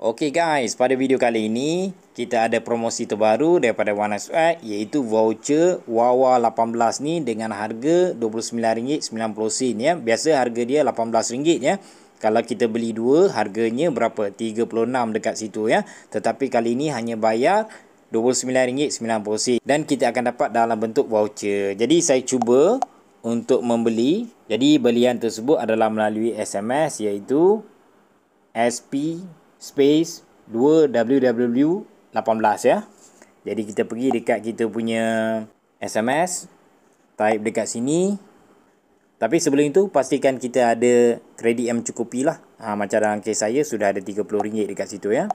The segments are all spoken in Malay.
Okey guys, pada video kali ini kita ada promosi terbaru daripada One Swag iaitu voucher Wawa 18 ni dengan harga RM29.90 ya. Biasa harga dia RM18 ya. Kalau kita beli dua harganya berapa? 36 dekat situ ya. Tetapi kali ini hanya bayar RM29.90 dan kita akan dapat dalam bentuk voucher. Jadi saya cuba untuk membeli. Jadi belian tersebut adalah melalui SMS iaitu SP space 2ww18 ya. Jadi kita pergi dekat kita punya SMS type dekat sini. Tapi sebelum itu pastikan kita ada kredit yang mencukupi lah. Ha, macam dalam kes saya sudah ada RM30 dekat situ ya.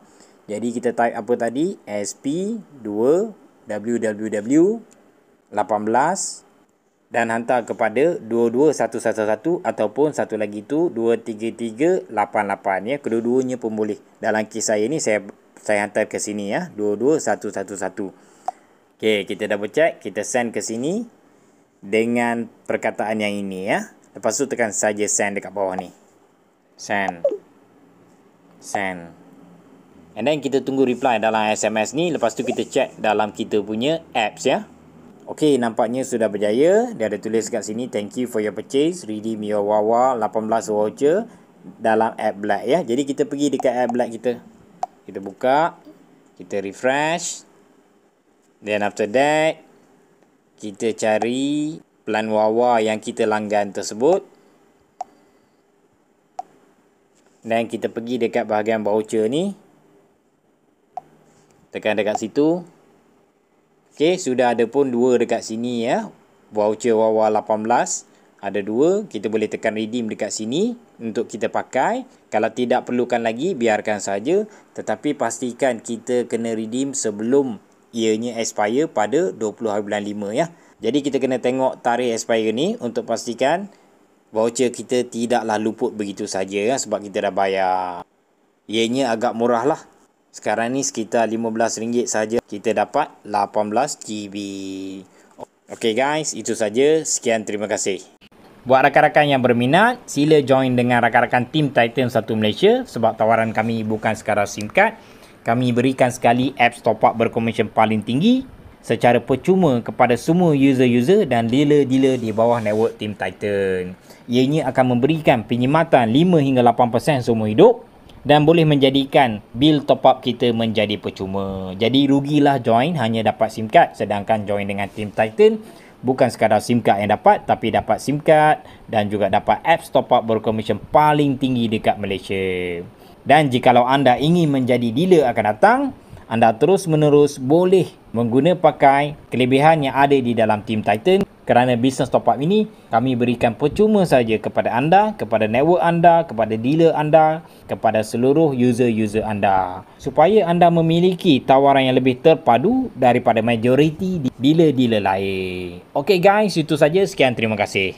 Jadi kita type apa tadi? SP2WWW 18 18 dan hantar kepada 22111 ataupun satu lagi tu 23388 ya kedua-duanya pun boleh dalam kes saya ni saya saya hantar ke sini ya 22111 okey kita double check kita send ke sini dengan perkataan yang ini ya lepas tu tekan saja send dekat bawah ni send send and then kita tunggu reply dalam SMS ni lepas tu kita check dalam kita punya apps ya Ok, nampaknya sudah berjaya. Dia ada tulis kat sini, thank you for your purchase. Redeem your Wawa 18 voucher dalam app Black ya. Jadi kita pergi dekat app Black kita. Kita buka. Kita refresh. Then after that, kita cari plan Wawa yang kita langgan tersebut. Dan kita pergi dekat bahagian voucher ni. Tekan Tekan dekat situ. Okey, sudah ada pun dua dekat sini ya. Voucher Wawa 18 ada dua, kita boleh tekan redeem dekat sini untuk kita pakai. Kalau tidak perlukan lagi, biarkan saja tetapi pastikan kita kena redeem sebelum ianya expire pada 20 hari bulan 5 ya. Jadi kita kena tengok tarikh expire ni untuk pastikan voucher kita tidaklah luput begitu saja ya sebab kita dah bayar. Ianya agak murah lah sekarang ni sekitar RM15 saja kita dapat 18GB. Okey guys, itu saja. Sekian terima kasih. Buat rakan-rakan yang berminat, sila join dengan rakan-rakan Team Titan 1 Malaysia sebab tawaran kami bukan sekadar SIM card. Kami berikan sekali apps top up berkomisen paling tinggi secara percuma kepada semua user-user dan dealer-dealer di bawah network Team Titan. Ianya akan memberikan penyematan 5 hingga 8% seumur hidup dan boleh menjadikan bil top up kita menjadi percuma. Jadi rugilah join hanya dapat SIM card sedangkan join dengan Team Titan bukan sekadar SIM card yang dapat tapi dapat SIM card dan juga dapat apps top up berkomisen paling tinggi dekat Malaysia. Dan jikalau anda ingin menjadi dealer akan datang, anda terus menerus boleh menggunakan pakai kelebihan yang ada di dalam Team Titan kerana bisnes top up ini kami berikan percuma saja kepada anda, kepada network anda, kepada dealer anda, kepada seluruh user-user anda. Supaya anda memiliki tawaran yang lebih terpadu daripada majoriti dealer-dealer lain. Okay guys, itu saja. Sekian terima kasih.